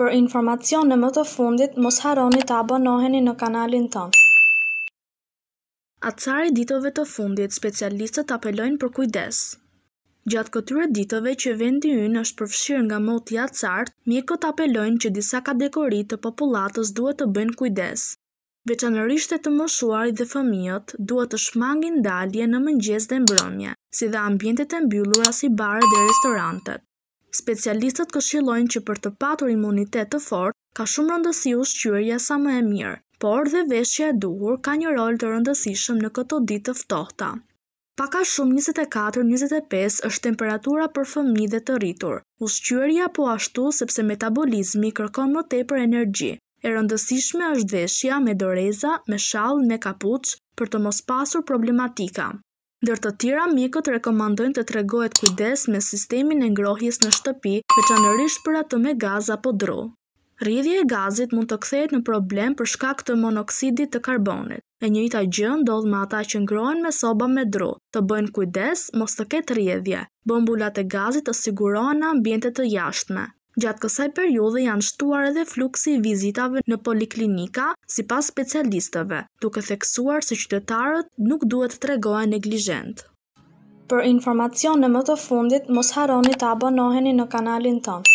për informacione më të fundit, mos haroni të abonoheni në kanalin tonë. Atësari ditove të fundit, specialistët apelojnë për kujdes. Gjatë këtyre ditove që vendi ynë është përfshirë nga moti atësart, mjekët apelojnë që disa kategori të populatës duhet të bëjnë kujdes. Veçanërisht të moshuarit dhe fëmijët duhet të shmangin dalje në mëngjes dhe mbrëmje, si dhe ambientet e mbyllura si bare dhe restorantet. Specialistët këshillojnë që për të patur imunitet të fort, ka shumë rëndësi u shqyërja sa më e mirë, por dhe veshja e duhur ka një rol të rëndësishëm në këto ditë të ftohta. Paka shumë 24-25 është temperatura për fëmi dhe të rritur. Ushqyërja po ashtu sepse metabolizmi kërkon më tepër energji. E rëndësishme është veshja me doreza, me shalë, me kapuç për të mos pasur problematika. Dër të tjera, mjekët rekomandojnë të tregohet kujdes me sistemin e ngrohjes në shtëpi, veçanërisht për atë me gaz apo dru. Rridhje e gazit mund të kthehet në problem për shkak të monoksidit të karbonit. E njëjta gjë ndodh me ata që ngrohen me soba me dru. Të bëjnë kujdes mos të ketë rridhje. Bombulat e gazit të sigurohen në ambientet të jashtme. Gjatë kësaj periudhe janë shtuar edhe fluksi i vizitave në poliklinika si pas specialistëve, duke theksuar se qytetarët nuk duhet të tregojë neglijent. Për informacione më të fundit, mos haroni të abonoheni në kanalin tonë.